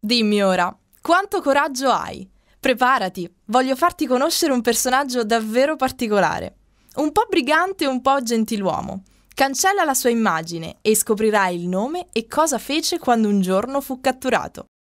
Dimmi ora, quanto coraggio hai? Preparati, voglio farti conoscere un personaggio davvero particolare. Un po' brigante e un po' gentiluomo. Cancella la sua immagine e scoprirai il nome e cosa fece quando un giorno fu catturato.